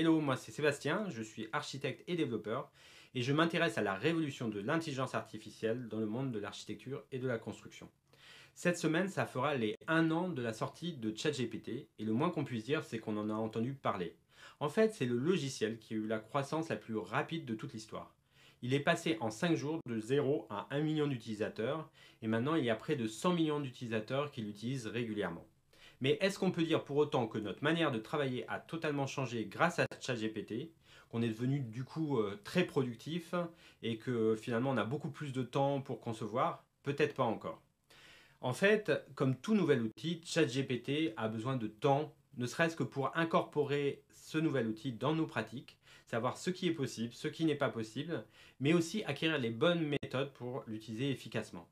Hello, moi c'est Sébastien, je suis architecte et développeur et je m'intéresse à la révolution de l'intelligence artificielle dans le monde de l'architecture et de la construction. Cette semaine, ça fera les 1 an de la sortie de ChatGPT et le moins qu'on puisse dire, c'est qu'on en a entendu parler. En fait, c'est le logiciel qui a eu la croissance la plus rapide de toute l'histoire. Il est passé en 5 jours de 0 à 1 million d'utilisateurs et maintenant il y a près de 100 millions d'utilisateurs qui l'utilisent régulièrement. Mais est-ce qu'on peut dire pour autant que notre manière de travailler a totalement changé grâce à ChatGPT, qu'on est devenu du coup euh, très productif et que finalement on a beaucoup plus de temps pour concevoir Peut-être pas encore. En fait, comme tout nouvel outil, ChatGPT a besoin de temps, ne serait-ce que pour incorporer ce nouvel outil dans nos pratiques, savoir ce qui est possible, ce qui n'est pas possible, mais aussi acquérir les bonnes méthodes pour l'utiliser efficacement.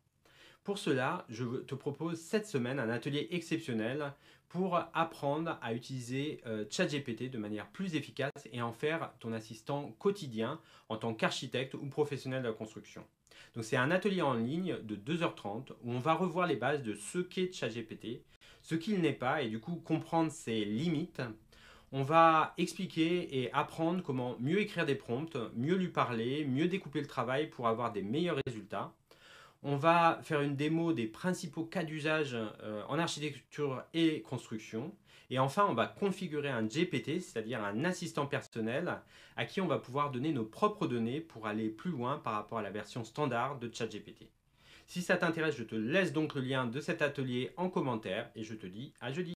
Pour cela, je te propose cette semaine un atelier exceptionnel pour apprendre à utiliser euh, ChatGPT de manière plus efficace et en faire ton assistant quotidien en tant qu'architecte ou professionnel de la construction. Donc c'est un atelier en ligne de 2h30 où on va revoir les bases de ce qu'est ChatGPT, ce qu'il n'est pas et du coup comprendre ses limites. On va expliquer et apprendre comment mieux écrire des prompts, mieux lui parler, mieux découper le travail pour avoir des meilleurs résultats. On va faire une démo des principaux cas d'usage euh, en architecture et construction. Et enfin, on va configurer un GPT, c'est-à-dire un assistant personnel, à qui on va pouvoir donner nos propres données pour aller plus loin par rapport à la version standard de ChatGPT. Si ça t'intéresse, je te laisse donc le lien de cet atelier en commentaire et je te dis à jeudi.